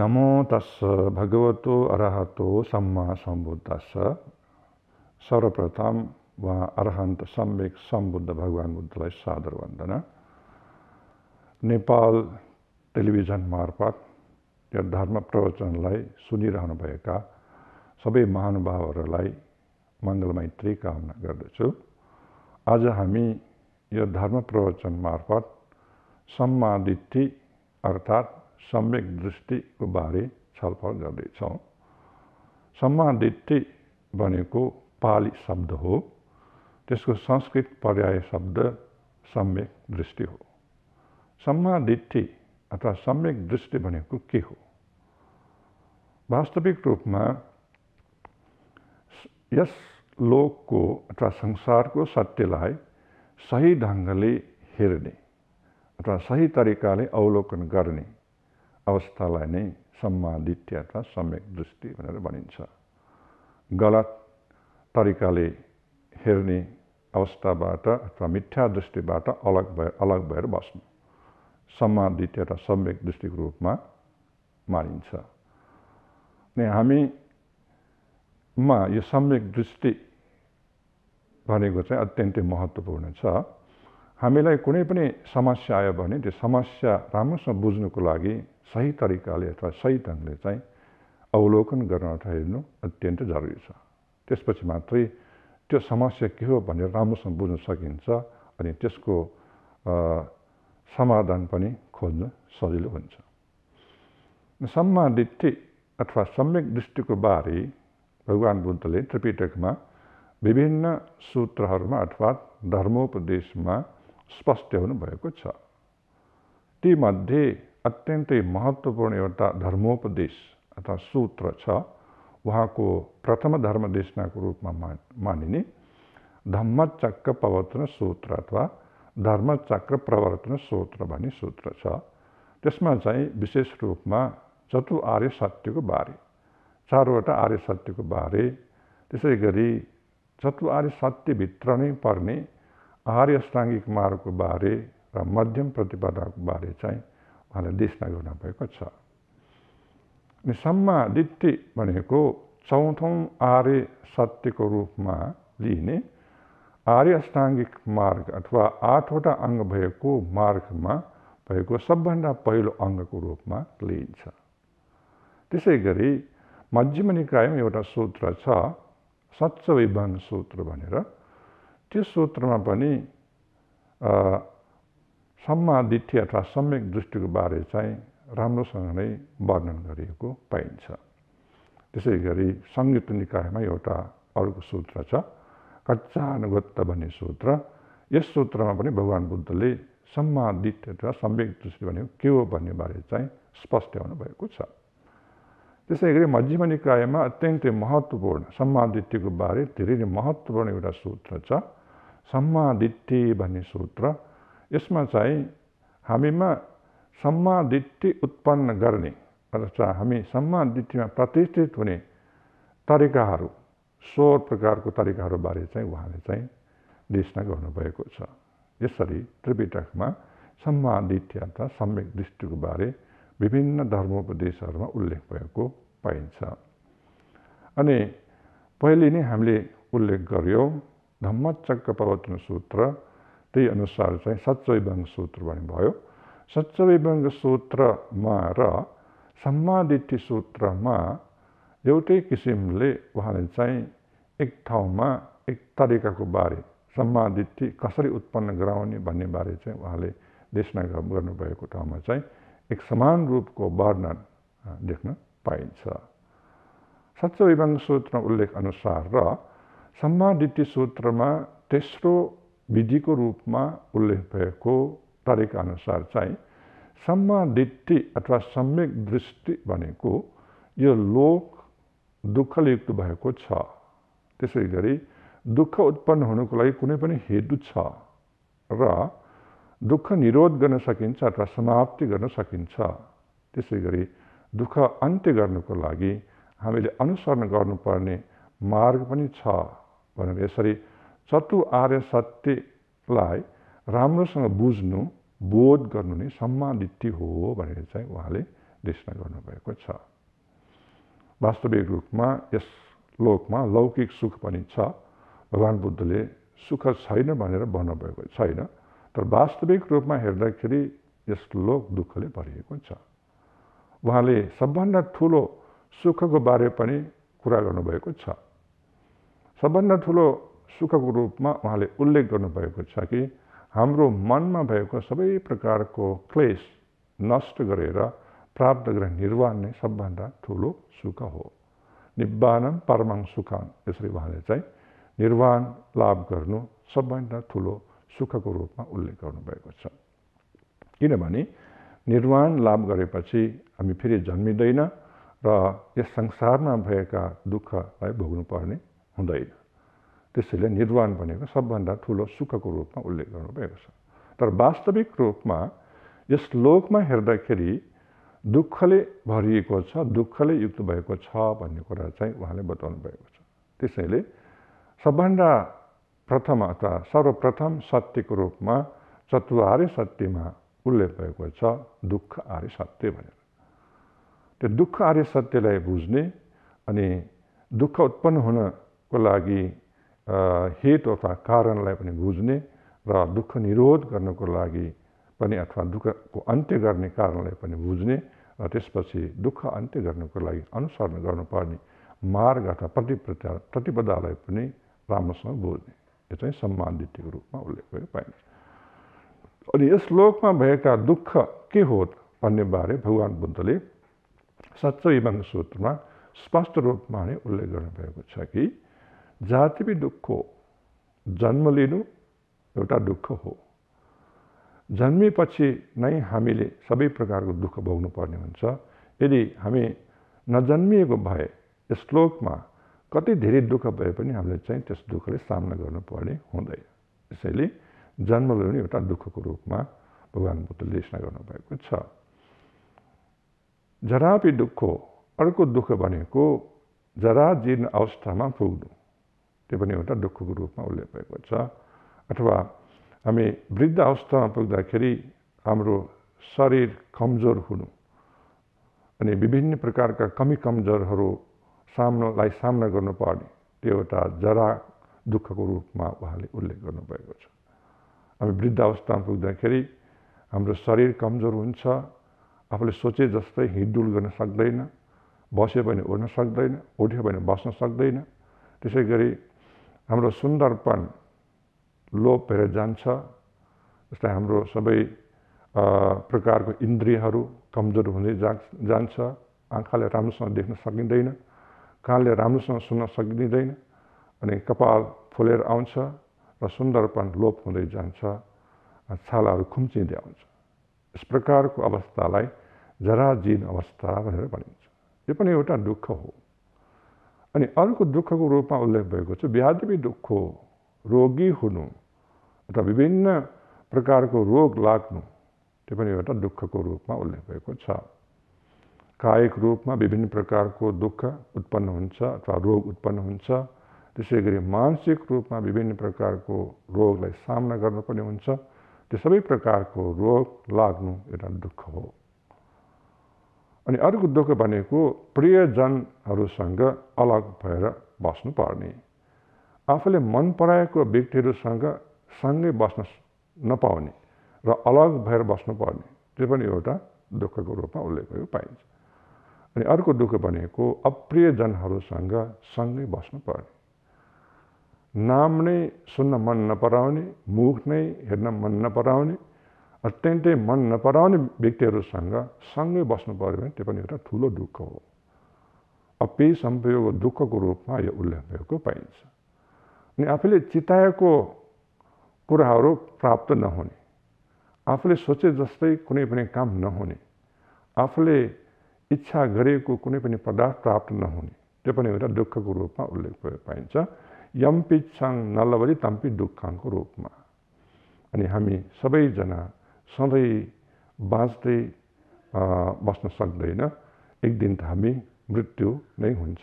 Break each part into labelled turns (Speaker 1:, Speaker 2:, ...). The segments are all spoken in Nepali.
Speaker 1: नमो तस् भगवतो अरहतो सम्मा सम्बुद्धस सर्वप्रथम वा अरहन्त सम्यक सम्बुद्ध भगवान् बुद्धलाई सादर वन्दना नेपाल टेलिभिजन मार्फत यो धर्म प्रवचनलाई सुनिरहनुभएका सबै महानुभावहरूलाई मङ्गलमैत्री कामना गर्दछु आज हामी यो धर्म प्रवचन मार्फत सम्मादिति अर्थात् सम्यक दृष्टिको बारे छलफल गर्दैछौँ सम्मादिट्टी भनेको पाली शब्द हो त्यसको संस्कृत पर्याय शब्द सम्यक दृष्टि हो सम्मादिट्टी अथवा सम्यक दृष्टि भनेको के हो वास्तविक रूपमा यस लोकको अथवा संसारको सत्यलाई सही ढङ्गले हेर्ने अथवा सही तरिकाले अवलोकन गर्ने अवस्थालाई नै सम्मादित्य अथवा सम्यक दृष्टि भनेर भनिन्छ गलत तरिकाले हेर्ने अवस्थाबाट अथवा मिथ्या दृष्टिबाट अलग भएर अलग भएर बस्नु सम्मादित्य र सम्यक दृष्टिको रूपमा मानिन्छ अनि हामीमा यो सम्यक दृष्टि भनेको चाहिँ अत्यन्तै महत्त्वपूर्ण छ हामीलाई कुनै पनि समस्या आयो भने त्यो समस्या राम्रोसँग बुझ्नुको लागि सही तरिकाले अथवा सही ढङ्गले चाहिँ अवलोकन गर्न अथवा हेर्नु अत्यन्त जरुरी छ त्यसपछि मात्रै त्यो समस्या के हो भनेर राम्रोसँग बुझ्न सकिन्छ अनि त्यसको समाधान पनि खोज्न सजिलो हुन्छ सम्मादित्ति अथवा सम्यक दृष्टिको बारे भगवान् बुद्धले त्रिपिटकमा विभिन्न सूत्रहरूमा अथवा धर्मोपदेशमा स्पष्ट हो ती मध्य अत्यंत महत्वपूर्ण एउटा धर्मोपदेश अथवा सूत्र वहाँ को प्रथम रूप में मान मानने धम्मचक्र प्रवर्तन सूत्र अथवा धर्मचक्र प्रवर्तन सूत्र भूत्र सूत्र रूप में चतु आर्य सत्य को बारे चारवटा आर्य सत्य को बारे तेगरी चतु आर्य सत्यभित्र नहीं पर्ने आर्य साङ्गिक मार्गको बारे र मध्यम प्रतिपदाको बारे चाहिँ उहाँले देशना गर्नुभएको छ अनि सम्मा सम्मादित्य भनेको चौथौँ आर्य सत्यको रूपमा लिइने आर्य अष्टाङ्गिक मार्ग अथवा आठवटा अङ्ग भएको मार्गमा भएको सबभन्दा पहिलो अङ्गको रूपमा लिइन्छ त्यसै गरी मध्यम निकायमा एउटा सूत्र छ सच्च विभङ्ग सूत्र भनेर त्यो सूत्रमा पनि सम्मादित्य अथवा सम्यक दृष्टिको बारे चाहिँ राम्रोसँग नै वर्णन गरिएको पाइन्छ त्यसै गरी सङ्गीत निकायमा एउटा अर्को सूत्र छ कच्चानुगत्त भन्ने सूत्र यस सूत्रमा पनि भगवान् बुद्धले सम्मादित्य अथवा सम्यक दृष्टि भनेको के हो भन्ने बारे चाहिँ स्पष्ट हुनुभएको छ त्यसै गरी मध्यम निकायमा अत्यन्तै महत्त्वपूर्ण सम्मादित्यको बारे धेरै नै महत्त्वपूर्ण एउटा सूत्र छ सम्मादिट्ठी भन्ने सूत्र यसमा चाहिँ हामीमा सम्मादिट्ठी उत्पन्न गर्ने अथवा हामी सम्मादिट्ठीमा प्रतिष्ठित हुने तरिकाहरू स्वर प्रकारको तरिकाहरूबारे चाहिँ उहाँले चाहिँ देशना गर्नुभएको छ यसरी त्रिपिटकमा सम्मादिट्ठी अथवा सम्यक दृष्टिको बारे विभिन्न धर्मोपदेशहरूमा उल्लेख भएको पाइन्छ अनि पहिले नै हामीले उल्लेख गऱ्यौँ धम्मचक्र प्रवचन सूत्र त्यही अनुसार चाहिँ सच्चैभङ्ग सूत्र भन्ने भयो सच्चैभङ्ग सूत्रमा र सम्मादिति सूत्रमा एउटै किसिमले उहाँले चाहिँ एक ठाउँमा एक तरिकाको बारे सम्मादिति कसरी उत्पन्न गराउने भन्ने बारे चाहिँ उहाँले देशना गर्नुभएको ठाउँमा चाहिँ एक समान रूपको वर्णन देख्न पाइन्छ सच्चैभङ्ग सूत्र उल्लेख अनुसार र सम्मादिति सूत्रमा तेस्रो विधिको रूपमा उल्लेख भएको तरिकाअनुसार चाहिँ सम्मादिति अथवा सम्यक दृष्टि भनेको यो लोक दुःखले युक्त भएको छ त्यसै गरी दुःख उत्पन्न हुनुको लागि कुनै पनि हेतु छ र दुःख निरोध गर्न सकिन्छ अथवा समाप्ति गर्न सकिन्छ त्यसै गरी दुःख अन्त्य गर्नुको लागि हामीले अनुसरण गर्नुपर्ने मार्ग पनि छ भनेर यसरी चतु आर्य सत्यलाई राम्रोसँग बुझ्नु बोध गर्नु नै सम्मानिति हो भनेर चाहिँ उहाँले देशना गर्नुभएको छ वास्तविक रूपमा यस लोकमा लौकिक सुख पनि छ भगवान् बुद्धले सुख छैन भनेर भन्नुभएको छैन तर वास्तविक रूपमा हेर्दाखेरि यस लोक दुःखले भरिएको छ उहाँले सबभन्दा ठुलो सुखको बारे पनि कुरा गर्नुभएको छ सबभन्दा ठुलो सुखको रूपमा उहाँले उल्लेख गर्नुभएको छ कि हाम्रो मनमा भएको सबै प्रकारको क्लेस नष्ट गरेर प्राप्त गर्ने निर्वाण नै सबभन्दा ठुलो सुख हो निब्बानम परमाङ सुखान यसरी उहाँले चाहिँ निर्वाण लाभ गर्नु सबभन्दा ठुलो सुखको रूपमा उल्लेख गर्नुभएको छ किनभने निर्वाण लाभ गरेपछि हामी फेरि जन्मिँदैन र यस संसारमा भएका दुःखलाई भोग्नुपर्ने हुँदैन त्यसैले निर्वाण भनेको सबभन्दा ठुलो सुखको रूपमा उल्लेख गर्नुभएको छ तर वास्तविक रूपमा यस लोकमा हेर्दाखेरि दुःखले भरिएको छ दुःखले युक्त भएको छ भन्ने कुरा चाहिँ उहाँले बताउनु भएको छ त्यसैले सबभन्दा प्रथम अथवा सर्वप्रथम सत्यको रूपमा चतुवारे सत्यमा उल्लेख भएको छ दुःख आर्य सत्य भनेर त्यो दुःख आर्य सत्यलाई बुझ्ने अनि दुःख उत्पन्न हुन को लागि हित अथवा कारणलाई पनि बुझ्ने र दुःख निरोध गर्नको लागि पनि अथवा दुःखको अन्त्य गर्ने कारणलाई पनि बुझ्ने र त्यसपछि दुःख अन्त्य गर्नको लागि अनुसरण गर्नुपर्ने मार्ग अथवा प्रतिप्र प्रतिपदालाई पनि राम्रोसँग बुझ्ने यो चाहिँ सम्मानदितिको रूपमा उल्लेख भएको पाइन्छ अनि यस श्लोकमा भएका दुःख के हो भन्ने बारे भगवान् बुद्धले सच्चैवाङ सूत्रमा स्पष्ट रूपमा नै उल्लेख गर्नुभएको छ कि जाति पनि दुःख हो जन्म लिनु एउटा दुःख हो जन्मेपछि नै हामीले सबै प्रकारको दुःख पर्ने हुन्छ यदि हामी नजन्मिएको भए श्लोकमा कति धेरै दुःख भए पनि हामीले चाहिँ त्यस दुःखले सामना गर्नुपर्ने हुँदैन यसैले जन्म लिनु एउटा दुःखको रूपमा भगवान् बुद्धले लेखना गर्नुभएको छ जरापि दुःख अर्को दुःख भनेको जरा जीर्ण अवस्थामा पुग्नु त्यो पनि एउटा दुःखको रूपमा उल्लेख भएको छ अथवा हामी वृद्ध अवस्थामा पुग्दाखेरि हाम्रो शरीर कमजोर हुनु अनि विभिन्न प्रकारका कमी कमजोरहरू सामनालाई सामना गर्नुपर्ने त्यो एउटा जरा दुःखको रूपमा उहाँले उल्लेख गर्नुभएको छ हामी वृद्ध अवस्थामा पुग्दाखेरि हाम्रो शरीर कमजोर हुन्छ आफूले सोचे जस्तै हिँडडुल गर्न सक्दैन बस्यो भने उड्न सक्दैन उठ्यो भने बस्न सक्दैन त्यसै गरी हाम्रो सुन्दरपन लोपेर जान्छ जस्तै हाम्रो सबै प्रकारको इन्द्रियहरू कमजोर हुँदै जा जान्छ आँखाले राम्रोसँग देख्न सकिँदैन कानले राम्रोसँग सुन्न सकिँदैन अनि कपाल फुलेर आउँछ र सुन्दरपन लोप हुँदै जान्छ छालाहरू खुम्चिँदै आउँछ यस प्रकारको अवस्थालाई जराजीन अवस्था भनेर भनिन्छ यो पनि एउटा दुःख हो अनि अर्को दुःखको रूपमा उल्लेख भएको छ व्याधि दुःख रोगी हुनु अथवा विभिन्न प्रकारको रोग लाग्नु त्यो पनि एउटा दुःखको रूपमा उल्लेख भएको छ कायिक रूपमा विभिन्न प्रकारको दुःख उत्पन्न हुन्छ अथवा रोग उत्पन्न हुन्छ त्यसै गरी मानसिक रूपमा विभिन्न प्रकारको रोगलाई सामना गर्नुपर्ने हुन्छ त्यो सबै प्रकारको रोग लाग्नु एउटा दुःख हो अनि अर्को दुःख भनेको प्रियजनहरूसँग अलग भएर बस्नुपर्ने आफूले मन पराएको व्यक्तिहरूसँग सँगै बस्न नपाउने र अलग भएर बस्नुपर्ने त्यो पनि एउटा दुःखको रूपमा उल्लेख गरेको पाइन्छ अनि अर्को दुःख भनेको अप्रियजनहरूसँग सँगै बस्नुपर्ने नाम नै सुन्न मन नपराउने मुख नै हेर्न मन नपराउने अत्यन्तै मन नपराउने व्यक्तिहरूसँग सँगै बस्नु पऱ्यो भने त्यो पनि एउटा ठुलो दुःख हो अपि सम्पयोग दुःखको रूपमा यो उल्लेख भएको पाइन्छ अनि आफूले चिताएको कुराहरू प्राप्त नहुने आफूले सोचे जस्तै कुनै पनि काम नहुने आफूले इच्छा गरेको कुनै पनि पदार्थ प्राप्त नहुने त्यो पनि एउटा दुःखको रूपमा उल्लेख भए पाइन्छ यम्पी छङ नलबरी तम्पी दुःखको रूपमा अनि हामी सबैजना सधैँ बाँच्दै बस्न सक्दैन एक दिन त हामी मृत्यु नै हुन्छ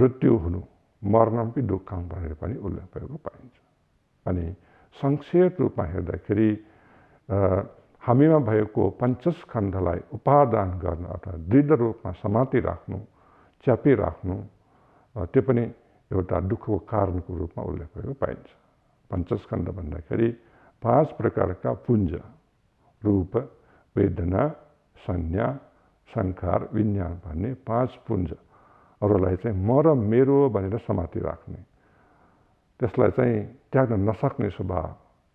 Speaker 1: मृत्यु हुनु पनि दुःख भनेर पनि उल्लेख भएको पाइन्छ अनि संक्षेप रूपमा हेर्दाखेरि हामीमा भएको पञ्चस्खण्डलाई उपादान गर्न अर्थात् दृढ रूपमा समाति राख्नु च्यापिराख्नु त्यो पनि एउटा दुःखको कारणको रूपमा उल्लेख भएको पाइन्छ पञ्चस्खण्ड भन्दाखेरि पाँच प्रकारका पुञ्ज रूप वेदना संज्ञा संस्कार विज्ञान भन्ने पाँच पुञ्ज अरूलाई चाहिँ म र मेरो भनेर समाति राख्ने त्यसलाई चाहिँ त्याग्न नसक्ने स्वभाव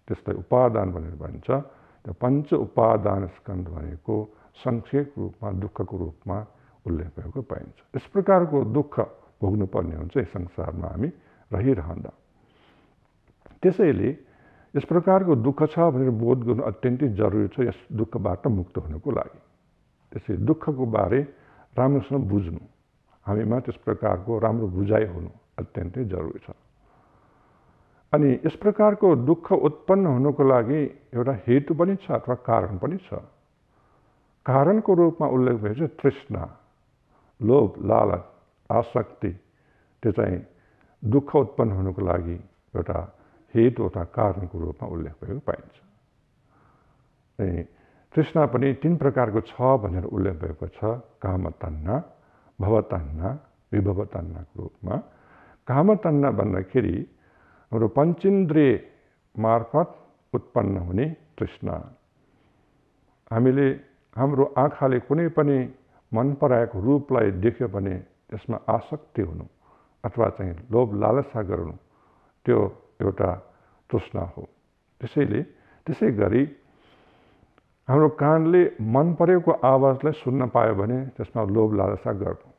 Speaker 1: त्यसलाई उपादान भनेर भनिन्छ त्यो पञ्च उपादान स्कन्द भनेको संक्षेप रूपमा दुःखको रूपमा उल्लेख भएको पाइन्छ यस प्रकारको दुःख भोग्नुपर्ने हुन्छ यस संसारमा हामी रहिरहँदा त्यसैले यस प्रकारको दुःख छ भनेर बोध गर्नु अत्यन्तै जरुरी छ यस दुःखबाट मुक्त हुनको लागि त्यसै दुःखको बारे राम्रोसँग बुझ्नु हामीमा त्यस प्रकारको राम्रो बुझाइ हुनु अत्यन्तै जरुरी छ अनि यस प्रकारको दुःख उत्पन्न हुनुको लागि एउटा हेतु पनि छ अथवा कारण पनि छ कारणको रूपमा उल्लेख भएपछि तृष्णा लोभ लालच आसक्ति त्यो चाहिँ दुःख उत्पन्न हुनुको लागि एउटा हेतु एउटा कारणको रूपमा उल्लेख भएको पाइन्छ अनि तृष्णा पनि तिन प्रकारको छ भनेर उल्लेख भएको छ कामतान्ना भवतन्ना विभवतान्नाको रूपमा कामतान्ना भन्दाखेरि हाम्रो पञ्चेन्द्रिय मार्फत उत्पन्न हुने तृष्णा हामीले हाम्रो आँखाले कुनै पनि मन पराएको रूपलाई देख्यो भने त्यसमा आसक्ति हुनु अथवा चाहिँ लोभ लालसा गर्नु त्यो एउटा तृष्णा हो त्यसैले त्यसै गरी हाम्रो कानले मन परेको आवाजलाई सुन्न पायो भने त्यसमा लोभ लालसा गर्नु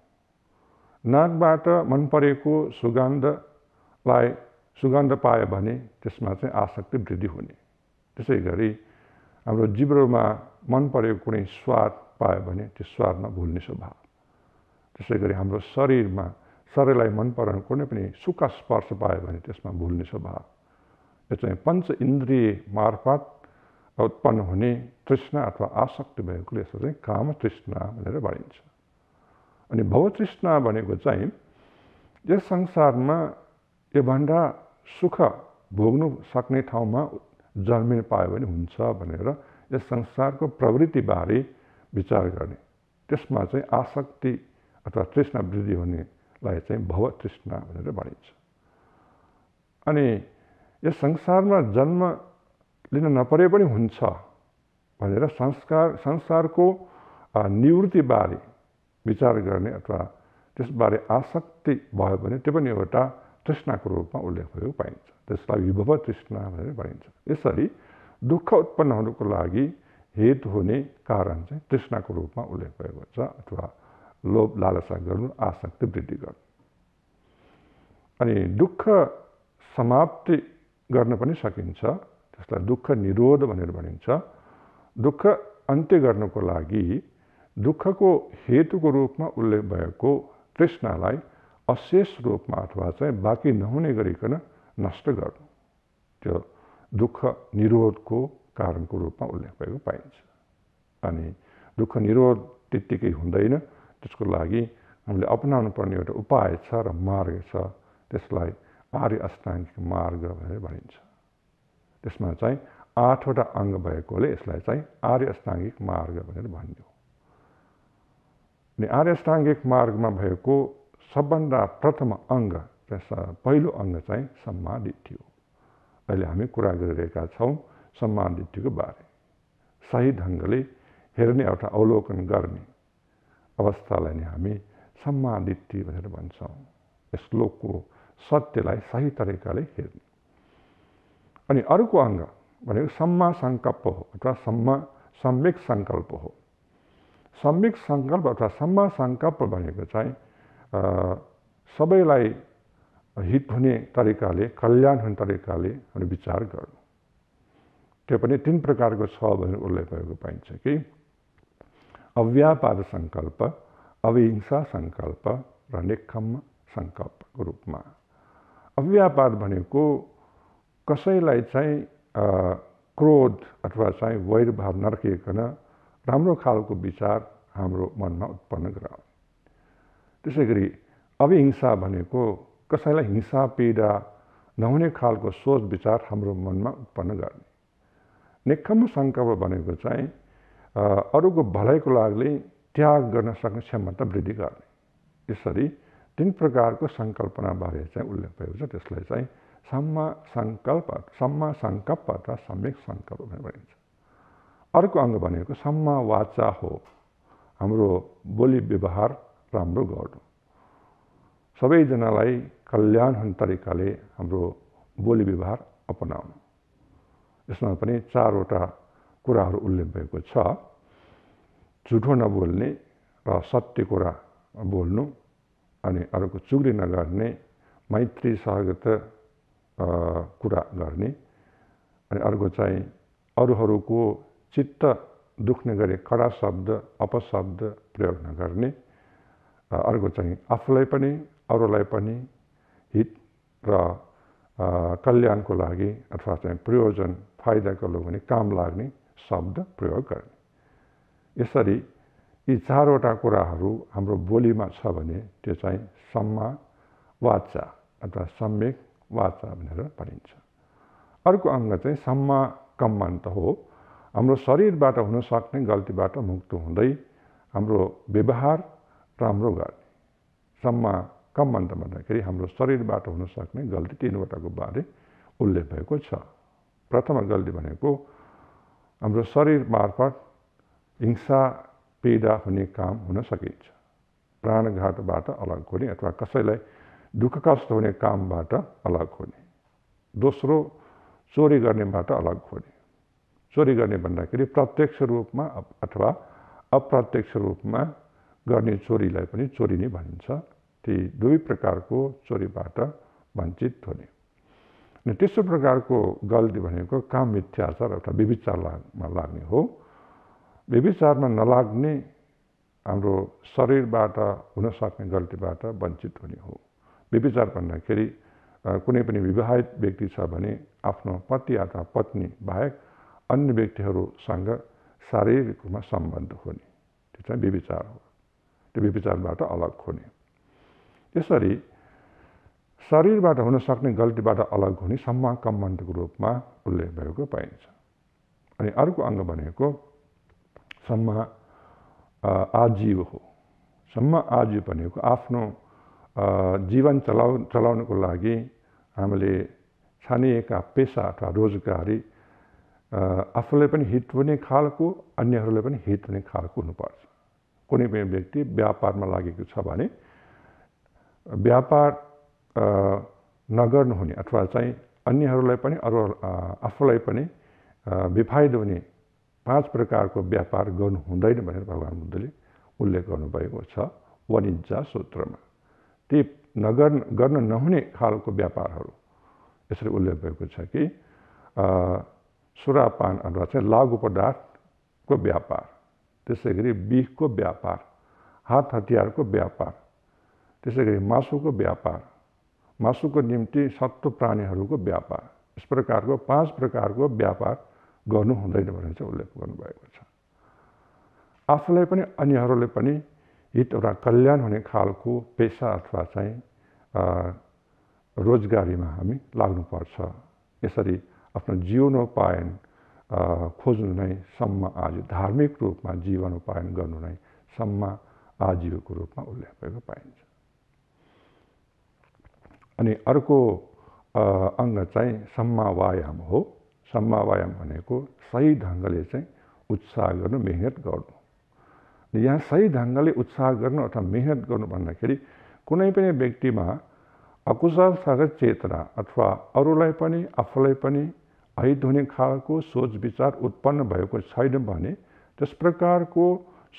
Speaker 1: नाकबाट मन परेको सुगन्धलाई सुगन्ध पायो भने त्यसमा चाहिँ आसक्ति वृद्धि हुने त्यसै गरी हाम्रो जिब्रोमा मन परेको कुनै स्वाद पायो भने त्यो स्वादमा भुल्ने स्वभाव त्यसै गरी हाम्रो शरीरमा शरीरलाई मन पराउने कुनै पनि सुख स्पर्श पायो भने त्यसमा भुल्ने स्वभाव यो चाहिँ पञ्च इन्द्रिय मार्फत उत्पन्न हुने तृष्णा अथवा आसक्ति भएकोले यसलाई चाहिँ काम तृष्णा भनेर भनिन्छ अनि भवतृष्णा भनेको चाहिँ यस संसारमा योभन्दा सुख भोग्नु सक्ने ठाउँमा जन्मिन पायो भने हुन्छ भनेर यस संसारको प्रवृत्तिबारे विचार गर्ने त्यसमा चाहिँ आसक्ति अथवा तृष्णा वृद्धि हुने लाई चाहिँ भवतृष्णा भनेर भनिन्छ अनि यस संसारमा जन्म लिन नपरे पनि हुन्छ भनेर संस्कार संसारको निवृत्तिबारे विचार गर्ने अथवा त्यसबारे आसक्ति भयो भने त्यो पनि एउटा तृष्णाको रूपमा उल्लेख भएको पाइन्छ त्यसलाई विभव तृष्णा भनेर भनिन्छ यसरी दुःख उत्पन्न हुनुको लागि हेतु हुने कारण चाहिँ तृष्णाको रूपमा उल्लेख भएको छ अथवा लोभ लालसा गर्नु आसक्ति वृद्धि गर्नु अनि दुःख समाप्ति गर्न पनि सकिन्छ त्यसलाई दुःख निरोध भनेर भनिन्छ दुःख अन्त्य गर्नको लागि दुःखको हेतुको रूपमा उल्लेख भएको तृष्णालाई अशेष रूपमा अथवा चाहिँ बाँकी नहुने गरिकन नष्ट गर्नु त्यो दुःख निरोधको कारणको रूपमा उल्लेख भएको पाइन्छ अनि दुःख निरोध त्यत्तिकै हुँदैन त्यसको लागि हामीले अपनाउनु पर्ने एउटा उपाय छ र मार्ग छ त्यसलाई आर्य अष्टाङ्गिक मार्ग भनेर भनिन्छ त्यसमा चाहिँ आठवटा अङ्ग भएकोले यसलाई चाहिँ आर्य अष्टाङ्गिक मार्ग भनेर भनियो अनि आर्य अष्टाङ्गिक मार्गमा भएको सबभन्दा प्रथम अङ्ग पहिलो अङ्ग चाहिँ सम्मादित्य हो अहिले हामी कुरा गरिरहेका छौँ सम्मादित्यको बारे सही ढङ्गले हेर्ने एउटा अवलोकन गर्ने अवस्थालाई नै हामी सम्मादित्य भनेर भन्छौँ यस श्लोकको सत्यलाई सही तरिकाले हेर्नु अनि अर्को अङ्ग भनेको सम्मा सङ्कल्प हो अथवा सम्मा सम्यक सङ्कल्प हो सम्यक सङ्कल्प अथवा सम्मा सङ्कल्प भनेको चाहिँ सबैलाई हित हुने तरिकाले कल्याण हुने तरिकाले अनि विचार गर्नु त्यो पनि तिन प्रकारको छ भनेर उल्लेख भएको पाइन्छ कि अव्यापार सङ्कल्प अविहिंसा सङ्कल्प र निखम्म सङ्कल्पको रूपमा अव्यापार भनेको कसैलाई चाहिँ क्रोध अथवा चाहिँ वैर भाव नराखिकन राम्रो खालको विचार हाम्रो मनमा उत्पन्न गराउने त्यसै गरी अविहिंसा भनेको कसैलाई हिंसा पीडा नहुने खालको सोच विचार हाम्रो मनमा उत्पन्न गर्ने नेखम्म सङ्कल्प भनेको चाहिँ अरूको भलाइको लागि त्याग गर्न सक्ने क्षमता वृद्धि गर्ने यसरी तिन प्रकारको सङ्कल्पनाबारे चाहिँ उल्लेख भएको छ त्यसलाई चाहिँ सम्मा सङ्कल्प सम्मा सङ्कल्प र सम्यक सङ्कल्प भनेर भनिन्छ अर्को अङ्ग भनेको सम्मा वाचा हो हाम्रो बोली व्यवहार राम्रो गर्नु सबैजनालाई कल्याण हुने तरिकाले हाम्रो बोली व्यवहार अपनाउनु यसमा पनि चारवटा कुराहरू उल्लेख भएको छ झुठो नबोल्ने र सत्य कुरा बोल्नु अनि अरूको चुग्री नगर्ने मैत्री सहगत कुरा गर्ने अनि अर्को चाहिँ अरूहरूको चित्त दुख्ने गरी कडा शब्द अपशब्द प्रयोग नगर्ने अर्को चाहिँ आफूलाई पनि अरूलाई पनि हित र कल्याणको लागि अथवा चाहिँ प्रयोजन फाइदाको लागि काम लाग्ने शब्द प्रयोग गर्ने यसरी यी चारवटा कुराहरू हाम्रो बोलीमा छ भने त्यो चाहिँ सम्मा वाचा अथवा सम्यक वाचा भनेर भनिन्छ अर्को अङ्ग चाहिँ सम्मा कम्मान्त हो हाम्रो शरीरबाट हुनसक्ने गल्तीबाट मुक्त हुँदै हाम्रो व्यवहार राम्रो गर्ने सम्मा कम्मान्त भन्दाखेरि हाम्रो शरीरबाट हुनसक्ने गल्ती तिनवटाको बारे उल्लेख भएको छ प्रथम गल्ती भनेको हाम्रो शरीर मार्फत हिंसा पीडा हुने काम हुन सकिन्छ प्राणघातबाट अलग हुने अथवा कसैलाई दुःख कष्ट हुने कामबाट अलग हुने दोस्रो चोरी गर्नेबाट अलग हुने चोरी गर्ने भन्दाखेरि प्रत्यक्ष रूपमा अथवा अप्रत्यक्ष रूपमा गर्ने चोरीलाई पनि चोरी नै भनिन्छ ती दुवै प्रकारको चोरीबाट वञ्चित हुने त्यस्तो प्रकारको गल्ती भनेको काम मिथ्याचार अथवा विविचार लाग्मा लाग्ने हो विविचारमा नलाग्ने हाम्रो शरीरबाट हुनसक्ने गल्तीबाट वञ्चित हुने हो विविचार भन्दाखेरि कुनै पनि विवाहित व्यक्ति छ भने आफ्नो पति अथवा पत्नी बाहेक अन्य व्यक्तिहरूसँग शारीरिक रूपमा सम्बन्ध हुने त्यो चाहिँ विविचार हो त्यो विविचारबाट अलग हुने त्यसरी शरीरबाट हुन सक्ने गल्तीबाट अलग हुने सम्म कम्मनको रूपमा उल्लेख भएको पाइन्छ अनि अर्को अङ्ग भनेको सम्म आजीव हो सम्म आजीव भनेको आफ्नो जीवन चलाउ चलाउनको लागि हामीले छानिएका पेसा अथवा रोजगारी आफूलाई पनि हित हुने खालको अन्यहरूलाई पनि हित हुने खालको हुनुपर्छ कुनै पनि व्यक्ति व्यापारमा लागेको छ भने व्यापार नगर्नुहुने अथवा चाहिँ अन्यहरूलाई पनि अरू आफूलाई पनि बेफाइदो हुने पाँच प्रकारको व्यापार गर्नु हुँदैन भनेर भगवान् बुद्धले उल्लेख गर्नुभएको छ वणिज्य सूत्रमा ती नगर् गर्न नहुने खालको व्यापारहरू यसरी उल्लेख भएको छ कि सुरापान अथवा चाहिँ लागु पदार्थको व्यापार त्यसै गरी बिखको व्यापार हात हतियारको व्यापार त्यसै गरी मासुको व्यापार मासुको निम्ति सत्व प्राणीहरूको व्यापार यस प्रकारको पाँच प्रकारको व्यापार गर्नु हुँदैन भनेर चाहिँ उल्लेख गर्नुभएको छ आफूलाई पनि अन्यहरूले पनि हित एउटा कल्याण हुने खालको पेसा अथवा चाहिँ रोजगारीमा हामी लाग्नुपर्छ यसरी आफ्नो जीवनोपायन खोज्नु नै सम्म आज धार्मिक रूपमा जीवनोपायन गर्नु नै सम्म आजीवको रूपमा उल्लेख भएको पाइन्छ अनि अर्को अङ्ग चाहिँ सम्मावायाम हो सम्मावायाम भनेको सही ढङ्गले चाहिँ उत्साह गर्नु मेहनत गर्नु यहाँ सही ढङ्गले उत्साह गर्नु अथवा मिहिनेत गर्नु भन्दाखेरि कुनै पनि व्यक्तिमा अकुशल सगत चेतना अथवा अरूलाई पनि आफूलाई पनि हित हुने खालको सोच विचार उत्पन्न भएको छैन भने त्यस प्रकारको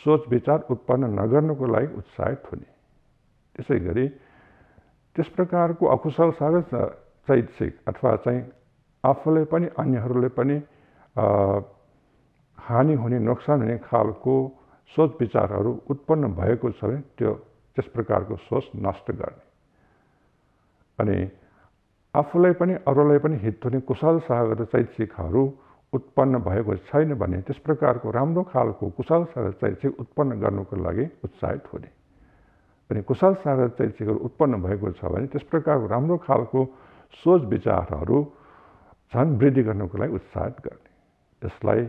Speaker 1: सोच विचार उत्पन्न नगर्नुको लागि उत्साहित हुने त्यसै गरी त्यस प्रकारको अकुशल सागर चैतसिक अथवा चाहिँ आफूले पनि अन्यहरूले पनि हानि हुने नोक्सान हुने खालको सोच विचारहरू उत्पन्न भएको छ भने त्यो त्यस प्रकारको सोच नष्ट गर्ने अनि आफूलाई पनि अरूलाई पनि हित हुने कुशल सागर चैतसिकहरू उत्पन्न भएको छैन भने त्यस प्रकारको राम्रो खालको कुशल सागर चैतसिक उत्पन्न गर्नुको लागि उत्साहित हुने पनि कुशल सागर चैतशिखर उत्पन्न भएको छ भने त्यस प्रकारको राम्रो खालको सोच विचारहरू छन् वृद्धि गर्नको लागि उत्साहित गर्ने यसलाई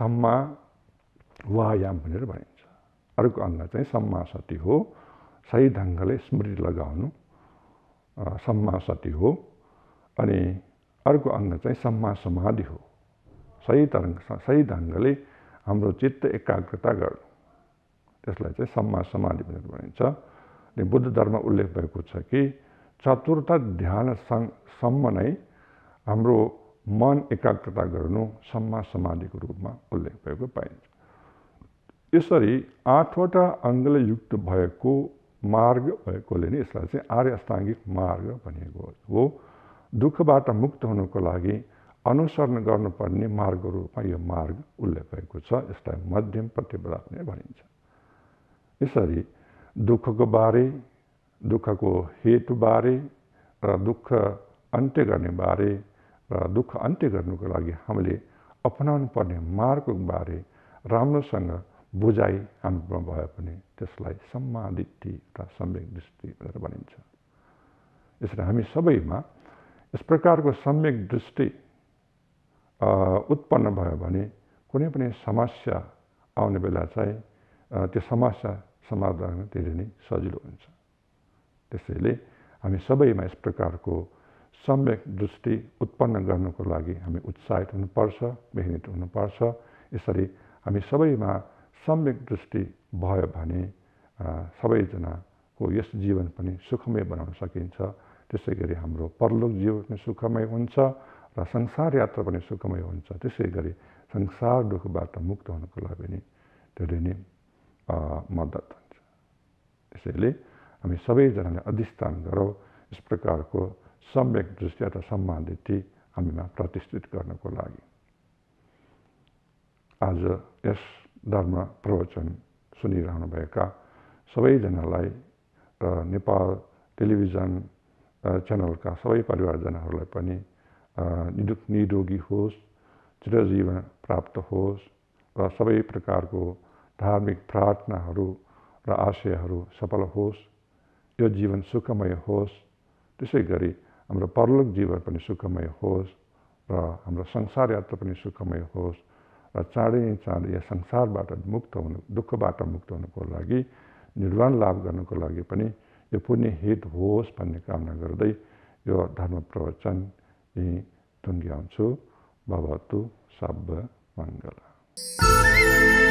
Speaker 1: सम्मा वायाम भनेर भनिन्छ अर्को अङ्ग चाहिँ सम्मा सती हो सही ढङ्गले स्मृति लगाउनु सम्मा सती हो अनि अर्को अङ्ग चाहिँ सम्मा समाधि हो सही तरङ्ग सही ढङ्गले हाम्रो चित्त एकाग्रता गर्नु त्यसलाई चाहिँ सम्मा समाधि भनेर भनिन्छ अनि बुद्ध धर्म उल्लेख भएको छ कि चतुर्थ सम्म नै हाम्रो मन एकाग्रता गर्नु सम्मा समाधिको रूपमा उल्लेख भएको पाइन्छ यसरी आठवटा अङ्गले युक्त भएको मार्ग भएकोले नै यसलाई चाहिँ अष्टाङ्गिक मार्ग भनिएको हो दुःखबाट मुक्त हुनुको लागि अनुसरण गर्नुपर्ने मार्ग रूपमा यो मार्ग उल्लेख भएको छ यसलाई मध्यम प्रतिपदा पनि भनिन्छ यसरी दुःखको बारे दुःखको हेतुबारे र दुःख अन्त्य गर्ने बारे र दुःख अन्त्य गर्नुको लागि हामीले अपनाउनु पर्ने मार्गको बारे राम्रोसँग बुझाइ हाम्रोमा भए पनि त्यसलाई सम्मादिति र सम्यक दृष्टि भनेर भनिन्छ यसरी हामी सबैमा यस प्रकारको सम्यक दृष्टि उत्पन्न भयो भने कुनै पनि समस्या आउने बेला चाहिँ त्यो समस्या समाधान धेरै नै सजिलो हुन्छ त्यसैले हामी सबैमा यस प्रकारको सम्यक दृष्टि उत्पन्न गर्नको लागि हामी उत्साहित हुनुपर्छ मेहनत हुनुपर्छ यसरी हामी सबैमा सम्यक दृष्टि भयो भने सबैजनाको यस जीवन पनि सुखमय बनाउन सकिन्छ त्यसै गरी हाम्रो परलोक जीवन पनि सुखमय हुन्छ र संसार यात्रा पनि सुखमय हुन्छ त्यसै गरी संसार दुःखबाट मुक्त हुनको लागि पनि धेरै नै मद्दत हुन्छ यसैले हामी सबैजनाले अधिष्ठान गरौँ यस प्रकारको सम्यक दृष्टि अथवा सम्मान दृष्टि हामीमा प्रतिष्ठित गर्नको लागि आज यस धर्म प्रवचन सुनिरहनुभएका सबैजनालाई र नेपाल टेलिभिजन च्यानलका सबै परिवारजनाहरूलाई पनि निरोगी होस् चिरजीवन प्राप्त होस् र सबै प्रकारको धार्मिक प्रार्थनाहरू र आशयहरू सफल होस् यो जीवन सुखमय होस् त्यसै गरी हाम्रो परलोक जीवन पनि सुखमय होस् र हाम्रो संसार यात्रा पनि सुखमय होस् र चाँडै चाँडै यो संसारबाट मुक्त हुनु दुःखबाट मुक्त हुनुको लागि निर्वाण लाभ गर्नुको लागि पनि यो पुण्य हित होस् भन्ने कामना गर्दै यो धर्म प्रवचन यहीँ टुङ्ग्याउँछु भवतु सब मङ्गल